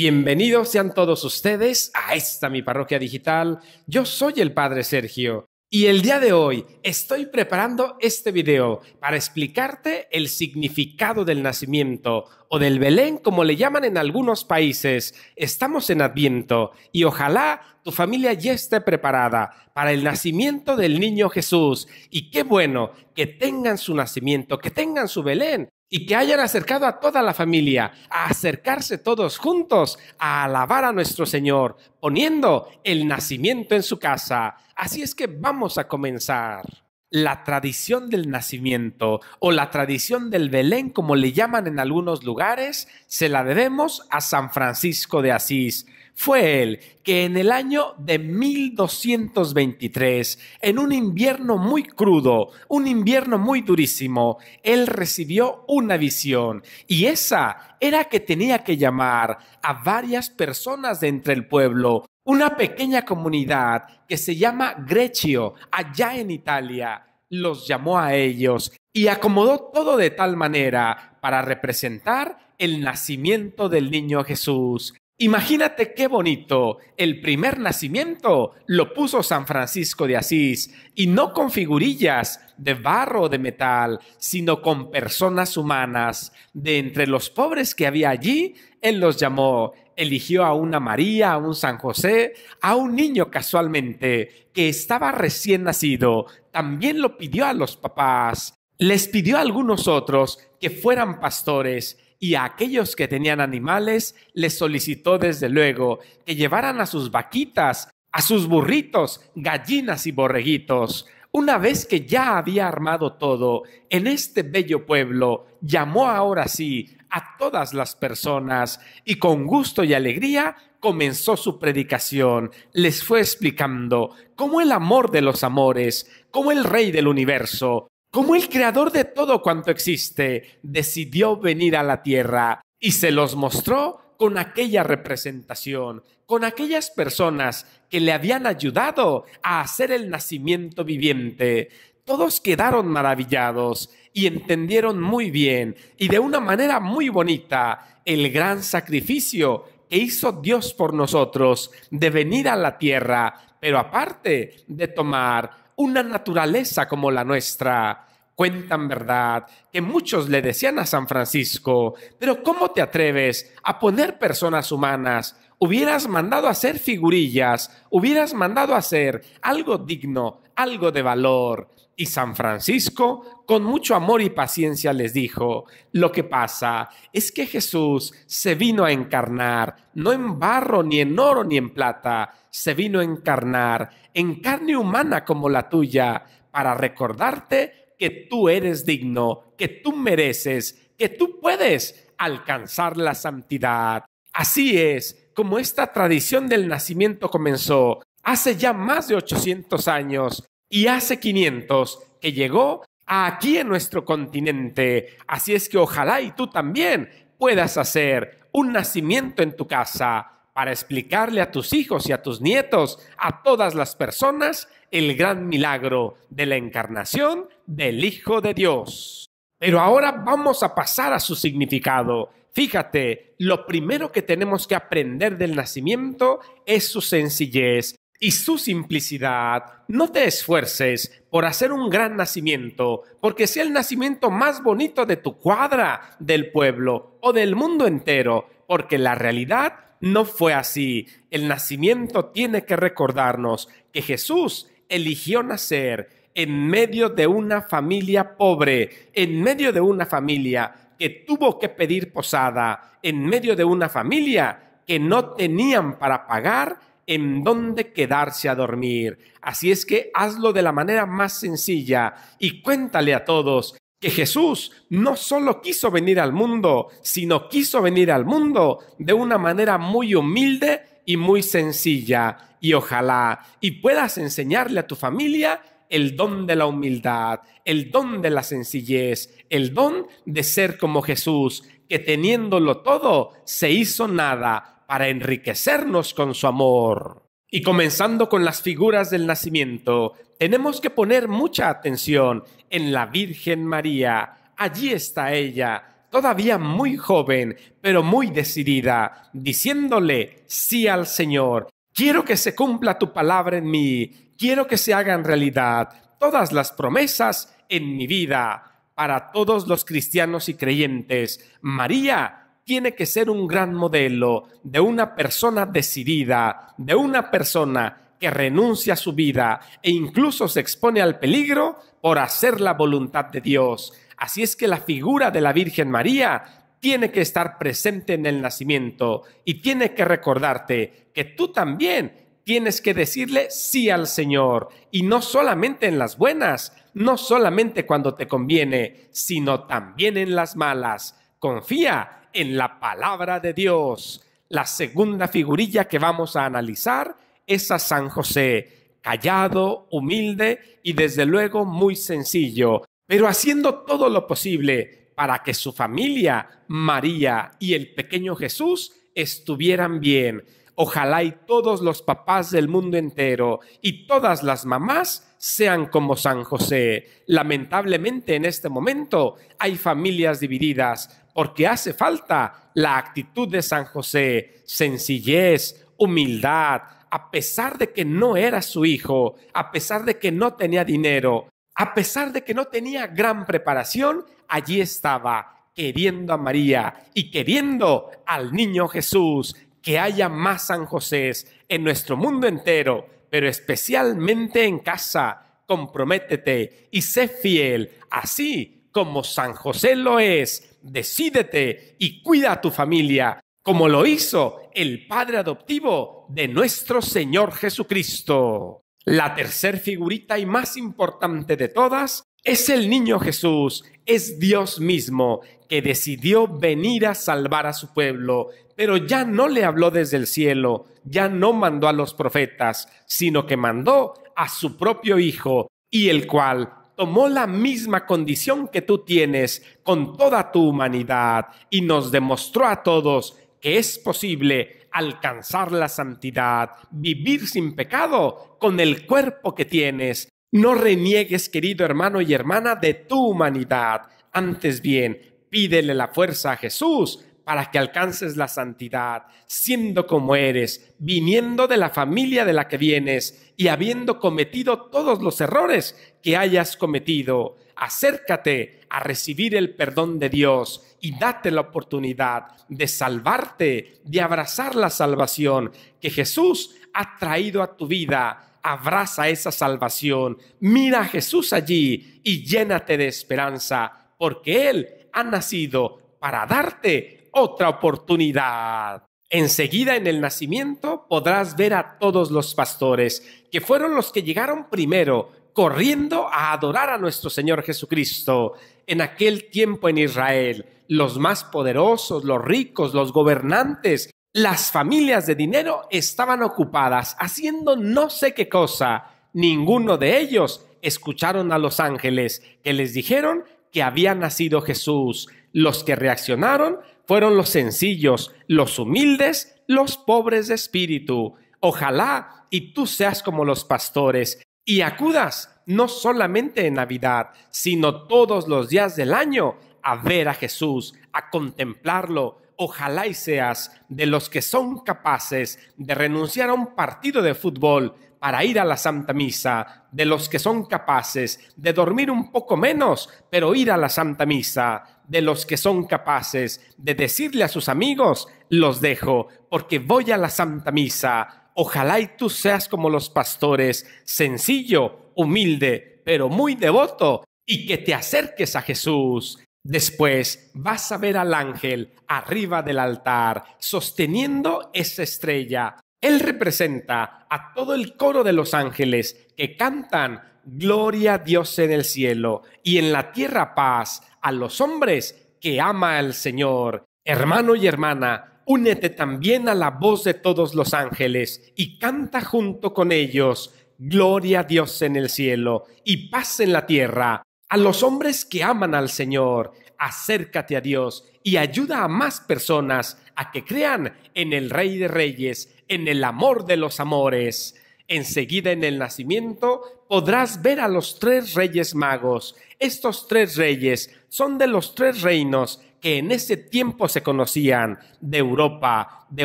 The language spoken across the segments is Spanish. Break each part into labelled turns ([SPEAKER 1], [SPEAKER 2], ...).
[SPEAKER 1] Bienvenidos sean todos ustedes a esta mi parroquia digital. Yo soy el Padre Sergio y el día de hoy estoy preparando este video para explicarte el significado del nacimiento o del Belén como le llaman en algunos países. Estamos en Adviento y ojalá tu familia ya esté preparada para el nacimiento del niño Jesús. Y qué bueno que tengan su nacimiento, que tengan su Belén y que hayan acercado a toda la familia a acercarse todos juntos a alabar a nuestro Señor, poniendo el nacimiento en su casa. Así es que vamos a comenzar. La tradición del nacimiento o la tradición del Belén, como le llaman en algunos lugares, se la debemos a San Francisco de Asís, fue él que en el año de 1223, en un invierno muy crudo, un invierno muy durísimo, él recibió una visión y esa era que tenía que llamar a varias personas de entre el pueblo, una pequeña comunidad que se llama Grecio, allá en Italia. Los llamó a ellos y acomodó todo de tal manera para representar el nacimiento del niño Jesús. Imagínate qué bonito. El primer nacimiento lo puso San Francisco de Asís y no con figurillas de barro o de metal, sino con personas humanas. De entre los pobres que había allí, él los llamó, eligió a una María, a un San José, a un niño casualmente que estaba recién nacido. También lo pidió a los papás. Les pidió a algunos otros que fueran pastores y a aquellos que tenían animales les solicitó desde luego que llevaran a sus vaquitas, a sus burritos, gallinas y borreguitos. Una vez que ya había armado todo, en este bello pueblo llamó ahora sí a todas las personas y con gusto y alegría comenzó su predicación. Les fue explicando cómo el amor de los amores, cómo el rey del universo como el creador de todo cuanto existe, decidió venir a la tierra y se los mostró con aquella representación, con aquellas personas que le habían ayudado a hacer el nacimiento viviente. Todos quedaron maravillados y entendieron muy bien y de una manera muy bonita el gran sacrificio que hizo Dios por nosotros de venir a la tierra, pero aparte de tomar una naturaleza como la nuestra. Cuentan verdad que muchos le decían a San Francisco, pero ¿cómo te atreves a poner personas humanas? Hubieras mandado a hacer figurillas, hubieras mandado a hacer algo digno, algo de valor. Y San Francisco, con mucho amor y paciencia, les dijo, lo que pasa es que Jesús se vino a encarnar, no en barro, ni en oro, ni en plata, se vino a encarnar en carne humana como la tuya, para recordarte que tú eres digno, que tú mereces, que tú puedes alcanzar la santidad. Así es como esta tradición del nacimiento comenzó hace ya más de 800 años y hace 500 que llegó aquí en nuestro continente. Así es que ojalá y tú también puedas hacer un nacimiento en tu casa para explicarle a tus hijos y a tus nietos, a todas las personas, el gran milagro de la encarnación del Hijo de Dios. Pero ahora vamos a pasar a su significado. Fíjate, lo primero que tenemos que aprender del nacimiento es su sencillez y su simplicidad, no te esfuerces por hacer un gran nacimiento, porque sea el nacimiento más bonito de tu cuadra, del pueblo o del mundo entero, porque la realidad no fue así. El nacimiento tiene que recordarnos que Jesús eligió nacer en medio de una familia pobre, en medio de una familia que tuvo que pedir posada, en medio de una familia que no tenían para pagar en dónde quedarse a dormir. Así es que hazlo de la manera más sencilla y cuéntale a todos que Jesús no solo quiso venir al mundo, sino quiso venir al mundo de una manera muy humilde y muy sencilla. Y ojalá y puedas enseñarle a tu familia el don de la humildad, el don de la sencillez, el don de ser como Jesús, que teniéndolo todo, se hizo nada para enriquecernos con su amor. Y comenzando con las figuras del nacimiento, tenemos que poner mucha atención en la Virgen María. Allí está ella, todavía muy joven, pero muy decidida, diciéndole sí al Señor. Quiero que se cumpla tu palabra en mí, quiero que se hagan realidad todas las promesas en mi vida. Para todos los cristianos y creyentes, María tiene que ser un gran modelo de una persona decidida, de una persona que renuncia a su vida e incluso se expone al peligro por hacer la voluntad de Dios. Así es que la figura de la Virgen María tiene que estar presente en el nacimiento y tiene que recordarte que tú también tienes que decirle sí al Señor y no solamente en las buenas, no solamente cuando te conviene, sino también en las malas. Confía en la palabra de Dios. La segunda figurilla que vamos a analizar es a San José, callado, humilde y desde luego muy sencillo, pero haciendo todo lo posible para que su familia, María y el pequeño Jesús estuvieran bien. Ojalá y todos los papás del mundo entero y todas las mamás sean como San José. Lamentablemente en este momento hay familias divididas porque hace falta la actitud de San José, sencillez, humildad, a pesar de que no era su hijo, a pesar de que no tenía dinero, a pesar de que no tenía gran preparación, allí estaba queriendo a María y queriendo al niño Jesús, que haya más San José en nuestro mundo entero pero especialmente en casa, comprométete y sé fiel, así como San José lo es. Decídete y cuida a tu familia, como lo hizo el Padre adoptivo de nuestro Señor Jesucristo. La tercer figurita y más importante de todas es el niño Jesús, es Dios mismo que decidió venir a salvar a su pueblo, pero ya no le habló desde el cielo, ya no mandó a los profetas, sino que mandó a su propio Hijo, y el cual tomó la misma condición que tú tienes con toda tu humanidad y nos demostró a todos que es posible alcanzar la santidad, vivir sin pecado con el cuerpo que tienes no reniegues, querido hermano y hermana, de tu humanidad. Antes bien, pídele la fuerza a Jesús para que alcances la santidad, siendo como eres, viniendo de la familia de la que vienes y habiendo cometido todos los errores que hayas cometido. Acércate a recibir el perdón de Dios y date la oportunidad de salvarte, de abrazar la salvación que Jesús ha traído a tu vida abraza esa salvación, mira a Jesús allí y llénate de esperanza, porque Él ha nacido para darte otra oportunidad. Enseguida en el nacimiento podrás ver a todos los pastores, que fueron los que llegaron primero, corriendo a adorar a nuestro Señor Jesucristo. En aquel tiempo en Israel, los más poderosos, los ricos, los gobernantes, las familias de dinero estaban ocupadas haciendo no sé qué cosa. Ninguno de ellos escucharon a los ángeles, que les dijeron que había nacido Jesús. Los que reaccionaron fueron los sencillos, los humildes, los pobres de espíritu. Ojalá y tú seas como los pastores y acudas no solamente en Navidad, sino todos los días del año a ver a Jesús, a contemplarlo, ojalá y seas de los que son capaces de renunciar a un partido de fútbol para ir a la Santa Misa, de los que son capaces de dormir un poco menos, pero ir a la Santa Misa, de los que son capaces de decirle a sus amigos, los dejo, porque voy a la Santa Misa. Ojalá y tú seas como los pastores, sencillo, humilde, pero muy devoto, y que te acerques a Jesús. Después vas a ver al ángel arriba del altar, sosteniendo esa estrella. Él representa a todo el coro de los ángeles que cantan Gloria a Dios en el cielo y en la tierra paz a los hombres que ama al Señor. Hermano y hermana, únete también a la voz de todos los ángeles y canta junto con ellos Gloria a Dios en el cielo y paz en la tierra a los hombres que aman al Señor, acércate a Dios y ayuda a más personas a que crean en el Rey de Reyes, en el amor de los amores. Enseguida en el nacimiento podrás ver a los tres reyes magos. Estos tres reyes son de los tres reinos que en ese tiempo se conocían, de Europa, de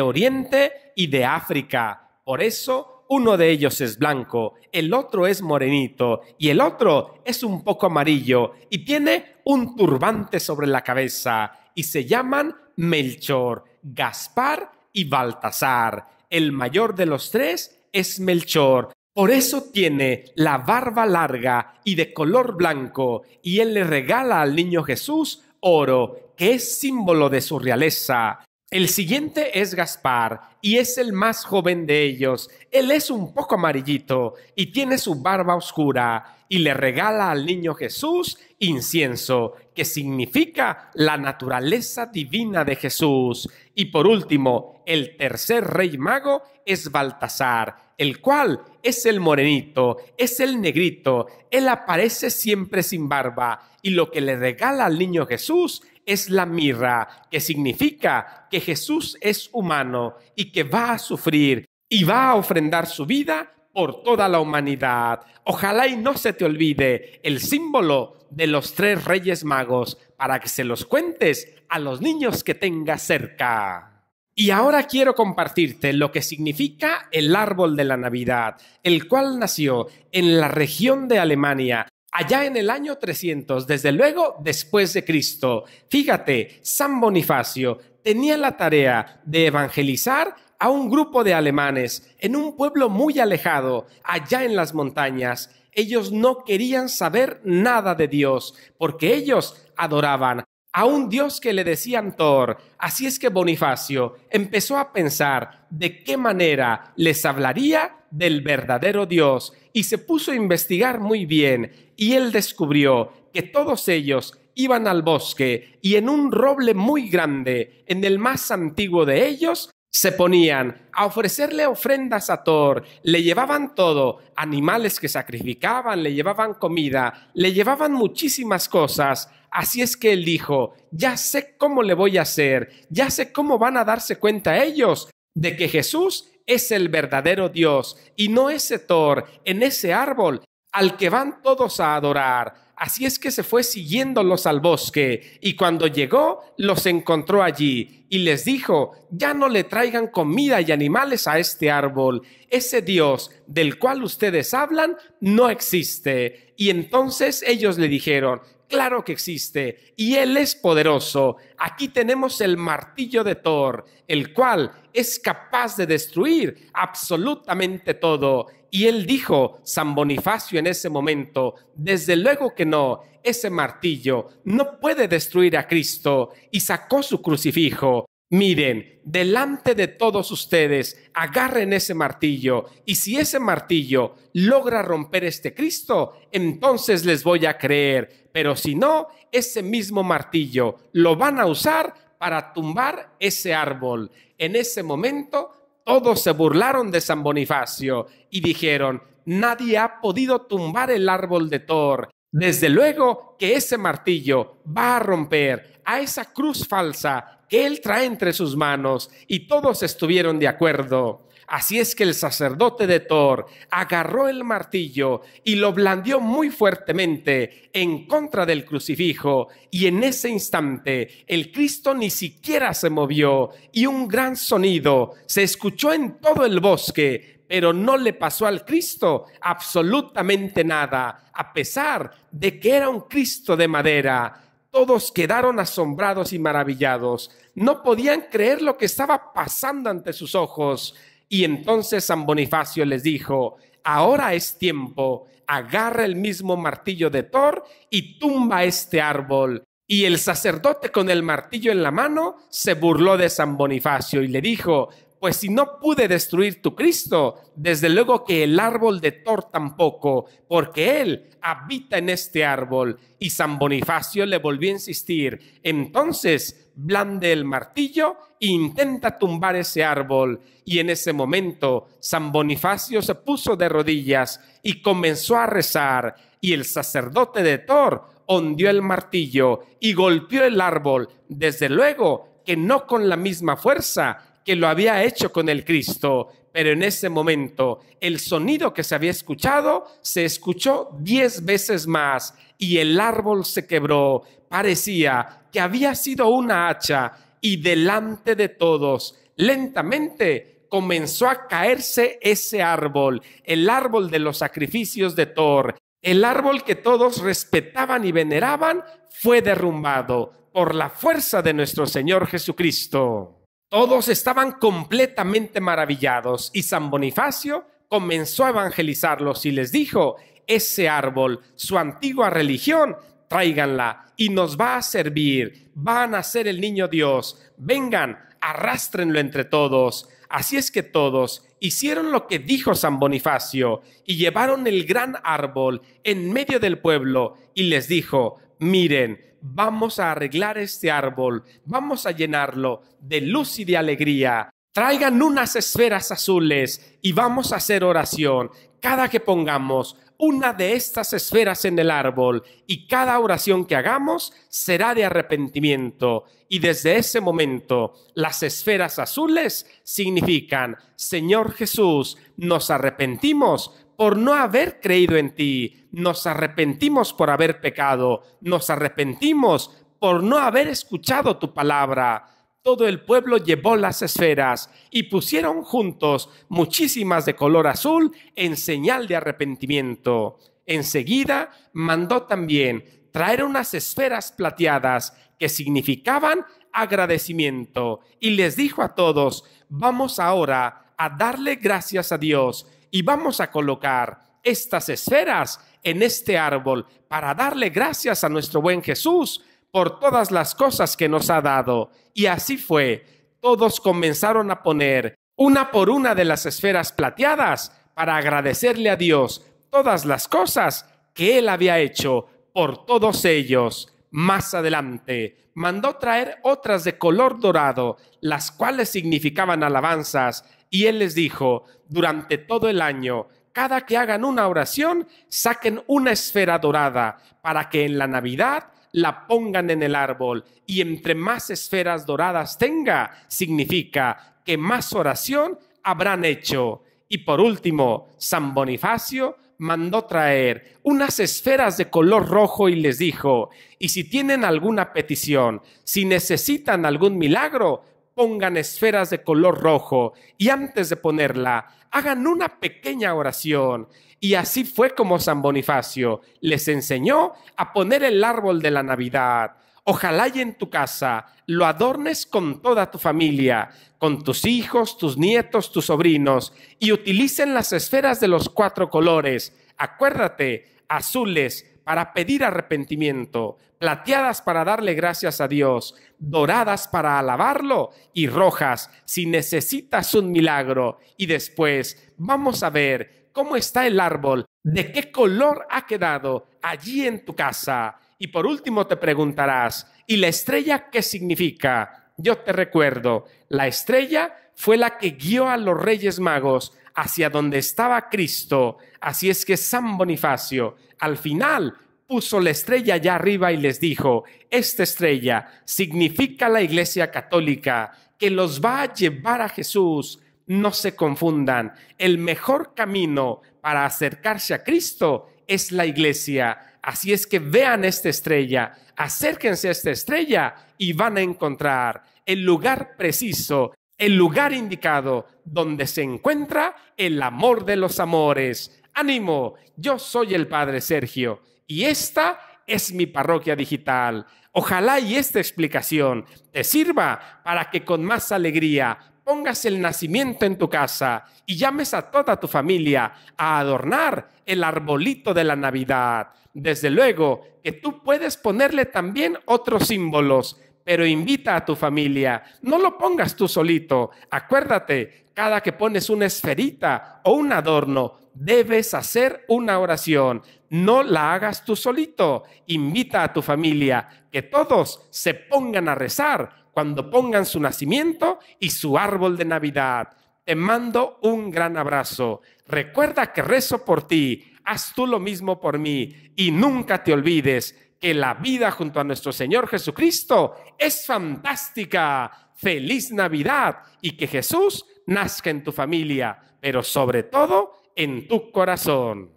[SPEAKER 1] Oriente y de África. Por eso uno de ellos es blanco, el otro es morenito y el otro es un poco amarillo y tiene un turbante sobre la cabeza y se llaman Melchor, Gaspar y Baltasar. El mayor de los tres es Melchor. Por eso tiene la barba larga y de color blanco, y él le regala al niño Jesús oro, que es símbolo de su realeza. El siguiente es Gaspar y es el más joven de ellos. Él es un poco amarillito y tiene su barba oscura y le regala al niño Jesús incienso, que significa la naturaleza divina de Jesús. Y por último, el tercer rey mago es Baltasar, el cual es el morenito, es el negrito, él aparece siempre sin barba y lo que le regala al niño Jesús es la mirra, que significa que Jesús es humano y que va a sufrir y va a ofrendar su vida por toda la humanidad. Ojalá y no se te olvide el símbolo de los tres reyes magos para que se los cuentes a los niños que tengas cerca. Y ahora quiero compartirte lo que significa el árbol de la Navidad, el cual nació en la región de Alemania allá en el año 300, desde luego después de Cristo. Fíjate, San Bonifacio tenía la tarea de evangelizar a un grupo de alemanes en un pueblo muy alejado, allá en las montañas. Ellos no querían saber nada de Dios, porque ellos adoraban a un Dios que le decían Thor. Así es que Bonifacio empezó a pensar de qué manera les hablaría del verdadero Dios y se puso a investigar muy bien y él descubrió que todos ellos iban al bosque y en un roble muy grande, en el más antiguo de ellos, se ponían a ofrecerle ofrendas a Thor, le llevaban todo, animales que sacrificaban, le llevaban comida, le llevaban muchísimas cosas. Así es que él dijo, ya sé cómo le voy a hacer, ya sé cómo van a darse cuenta ellos de que Jesús es el verdadero Dios y no ese Thor en ese árbol al que van todos a adorar. Así es que se fue siguiéndolos al bosque y cuando llegó los encontró allí y les dijo, ya no le traigan comida y animales a este árbol, ese Dios del cual ustedes hablan no existe. Y entonces ellos le dijeron, Claro que existe y Él es poderoso. Aquí tenemos el martillo de Thor, el cual es capaz de destruir absolutamente todo. Y Él dijo, San Bonifacio en ese momento, desde luego que no, ese martillo no puede destruir a Cristo. Y sacó su crucifijo miren, delante de todos ustedes, agarren ese martillo y si ese martillo logra romper este Cristo, entonces les voy a creer, pero si no, ese mismo martillo lo van a usar para tumbar ese árbol. En ese momento, todos se burlaron de San Bonifacio y dijeron, nadie ha podido tumbar el árbol de Thor. Desde luego que ese martillo va a romper a esa cruz falsa que él trae entre sus manos, y todos estuvieron de acuerdo. Así es que el sacerdote de Thor agarró el martillo y lo blandió muy fuertemente en contra del crucifijo, y en ese instante el Cristo ni siquiera se movió, y un gran sonido se escuchó en todo el bosque, pero no le pasó al Cristo absolutamente nada, a pesar de que era un Cristo de madera. Todos quedaron asombrados y maravillados. No podían creer lo que estaba pasando ante sus ojos. Y entonces San Bonifacio les dijo, ahora es tiempo, agarra el mismo martillo de Thor y tumba este árbol. Y el sacerdote con el martillo en la mano se burló de San Bonifacio y le dijo, pues si no pude destruir tu Cristo, desde luego que el árbol de Thor tampoco, porque él habita en este árbol. Y San Bonifacio le volvió a insistir. Entonces blande el martillo e intenta tumbar ese árbol. Y en ese momento San Bonifacio se puso de rodillas y comenzó a rezar. Y el sacerdote de Thor hundió el martillo y golpeó el árbol. Desde luego que no con la misma fuerza que lo había hecho con el Cristo, pero en ese momento el sonido que se había escuchado se escuchó diez veces más y el árbol se quebró. Parecía que había sido una hacha y delante de todos, lentamente comenzó a caerse ese árbol, el árbol de los sacrificios de Thor. El árbol que todos respetaban y veneraban fue derrumbado por la fuerza de nuestro Señor Jesucristo. Todos estaban completamente maravillados y San Bonifacio comenzó a evangelizarlos y les dijo, ese árbol, su antigua religión, tráiganla y nos va a servir, van a ser el niño Dios, vengan, arrástrenlo entre todos. Así es que todos hicieron lo que dijo San Bonifacio y llevaron el gran árbol en medio del pueblo y les dijo, miren, vamos a arreglar este árbol, vamos a llenarlo de luz y de alegría. Traigan unas esferas azules y vamos a hacer oración. Cada que pongamos una de estas esferas en el árbol y cada oración que hagamos será de arrepentimiento. Y desde ese momento las esferas azules significan, Señor Jesús, nos arrepentimos por no haber creído en ti, nos arrepentimos por haber pecado, nos arrepentimos por no haber escuchado tu palabra. Todo el pueblo llevó las esferas y pusieron juntos muchísimas de color azul en señal de arrepentimiento. Enseguida mandó también traer unas esferas plateadas que significaban agradecimiento y les dijo a todos, vamos ahora a darle gracias a Dios y vamos a colocar estas esferas en este árbol para darle gracias a nuestro buen Jesús por todas las cosas que nos ha dado. Y así fue. Todos comenzaron a poner una por una de las esferas plateadas para agradecerle a Dios todas las cosas que él había hecho por todos ellos. Más adelante, mandó traer otras de color dorado, las cuales significaban alabanzas y él les dijo, durante todo el año, cada que hagan una oración, saquen una esfera dorada para que en la Navidad la pongan en el árbol. Y entre más esferas doradas tenga, significa que más oración habrán hecho. Y por último, San Bonifacio mandó traer unas esferas de color rojo y les dijo, y si tienen alguna petición, si necesitan algún milagro, pongan esferas de color rojo y antes de ponerla, hagan una pequeña oración. Y así fue como San Bonifacio les enseñó a poner el árbol de la Navidad. Ojalá y en tu casa lo adornes con toda tu familia, con tus hijos, tus nietos, tus sobrinos, y utilicen las esferas de los cuatro colores. Acuérdate, azules, para pedir arrepentimiento, plateadas para darle gracias a Dios, doradas para alabarlo y rojas si necesitas un milagro. Y después vamos a ver cómo está el árbol, de qué color ha quedado allí en tu casa. Y por último te preguntarás, ¿y la estrella qué significa? Yo te recuerdo, la estrella fue la que guió a los Reyes Magos hacia donde estaba Cristo. Así es que San Bonifacio al final puso la estrella allá arriba y les dijo, esta estrella significa la Iglesia Católica que los va a llevar a Jesús. No se confundan, el mejor camino para acercarse a Cristo es la Iglesia. Así es que vean esta estrella, acérquense a esta estrella y van a encontrar el lugar preciso el lugar indicado donde se encuentra el amor de los amores. Ánimo, yo soy el Padre Sergio y esta es mi parroquia digital. Ojalá y esta explicación te sirva para que con más alegría pongas el nacimiento en tu casa y llames a toda tu familia a adornar el arbolito de la Navidad. Desde luego que tú puedes ponerle también otros símbolos pero invita a tu familia. No lo pongas tú solito. Acuérdate, cada que pones una esferita o un adorno, debes hacer una oración. No la hagas tú solito. Invita a tu familia, que todos se pongan a rezar cuando pongan su nacimiento y su árbol de Navidad. Te mando un gran abrazo. Recuerda que rezo por ti. Haz tú lo mismo por mí y nunca te olvides que la vida junto a nuestro Señor Jesucristo es fantástica. Feliz Navidad y que Jesús nazca en tu familia, pero sobre todo en tu corazón.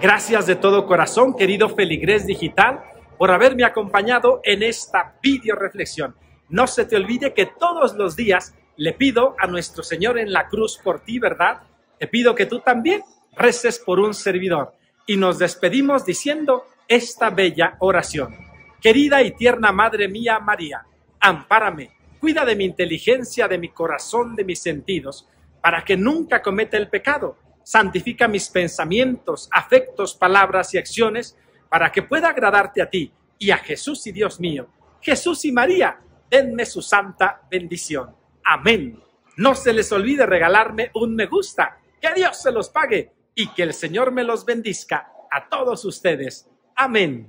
[SPEAKER 1] Gracias de todo corazón, querido Feligrés Digital, por haberme acompañado en esta video reflexión. No se te olvide que todos los días le pido a nuestro Señor en la cruz por ti, ¿verdad? Te pido que tú también reces por un servidor. Y nos despedimos diciendo, esta bella oración. Querida y tierna Madre mía María, ampárame, cuida de mi inteligencia, de mi corazón, de mis sentidos, para que nunca cometa el pecado. Santifica mis pensamientos, afectos, palabras y acciones, para que pueda agradarte a ti y a Jesús y Dios mío. Jesús y María, denme su santa bendición. Amén. No se les olvide regalarme un me gusta. Que Dios se los pague y que el Señor me los bendizca a todos ustedes. Amen.